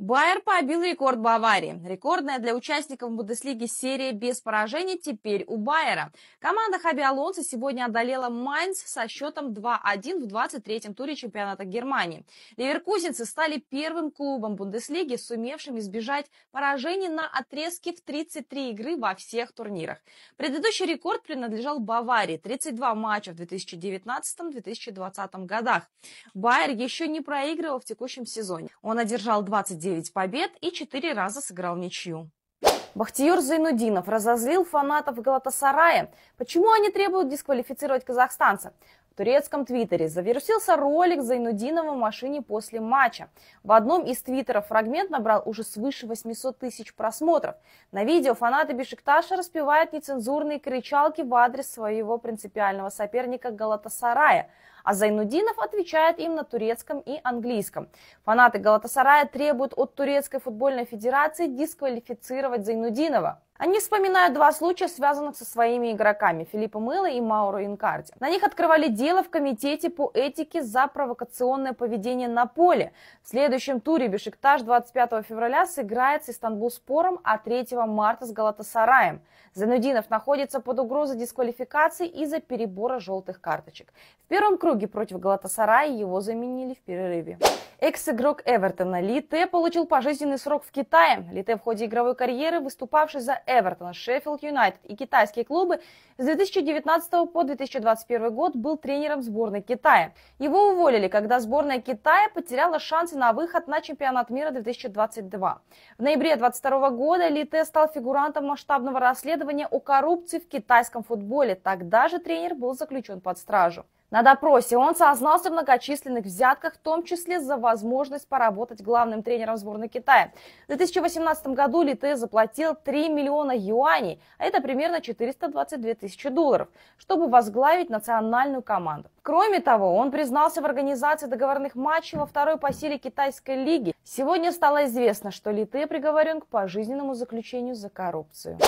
Байер побил рекорд Баварии. Рекордная для участников Бундеслиги серия без поражений теперь у Байера. Команда Хаби Алонсо сегодня одолела Майнц со счетом 2-1 в 23-м туре чемпионата Германии. Ливеркузинцы стали первым клубом Бундеслиги, сумевшим избежать поражений на отрезке в 33 игры во всех турнирах. Предыдущий рекорд принадлежал Баварии – 32 матча в 2019-2020 годах. Байер еще не проигрывал в текущем сезоне. Он одержал 29 9 побед и 4 раза сыграл ничью. Бахтиюр Зайнудинов разозлил фанатов Галатасарая. Почему они требуют дисквалифицировать казахстанца? турецком твиттере завершился ролик Зайнудинова в машине после матча. В одном из твиттеров фрагмент набрал уже свыше 800 тысяч просмотров. На видео фанаты Бешикташа распевают нецензурные кричалки в адрес своего принципиального соперника Галатасарая а Зайнудинов отвечает им на турецком и английском. Фанаты Галатасарая требуют от Турецкой футбольной федерации дисквалифицировать Зайнудинова. Они вспоминают два случая, связанных со своими игроками – Филиппом Илой и Мауро Инкарди. На них открывали дело в Комитете по этике за провокационное поведение на поле. В следующем туре Бешикташ 25 февраля сыграет с Истанбул спором, а 3 марта с Галатасараем. Занудинов находится под угрозой дисквалификации из-за перебора желтых карточек. В первом круге против Галатасарая его заменили в перерыве. Экс-игрок Эвертона Ли Тэ получил пожизненный срок в Китае. Ли Тэ в ходе игровой карьеры, выступавший за Эвертон, Шеффилд Юнайтед и китайские клубы, с 2019 по 2021 год был тренером сборной Китая. Его уволили, когда сборная Китая потеряла шансы на выход на чемпионат мира 2022. В ноябре 2022 года Ли Тэ стал фигурантом масштабного расследования о коррупции в китайском футболе. Тогда же тренер был заключен под стражу. На допросе он сознался в многочисленных взятках, в том числе за возможность поработать главным тренером сборной Китая. В 2018 году Лите заплатил 3 миллиона юаней, а это примерно 422 тысячи долларов, чтобы возглавить национальную команду. Кроме того, он признался в организации договорных матчей во второй по силе китайской лиги. Сегодня стало известно, что Лите приговорен к пожизненному заключению за коррупцию.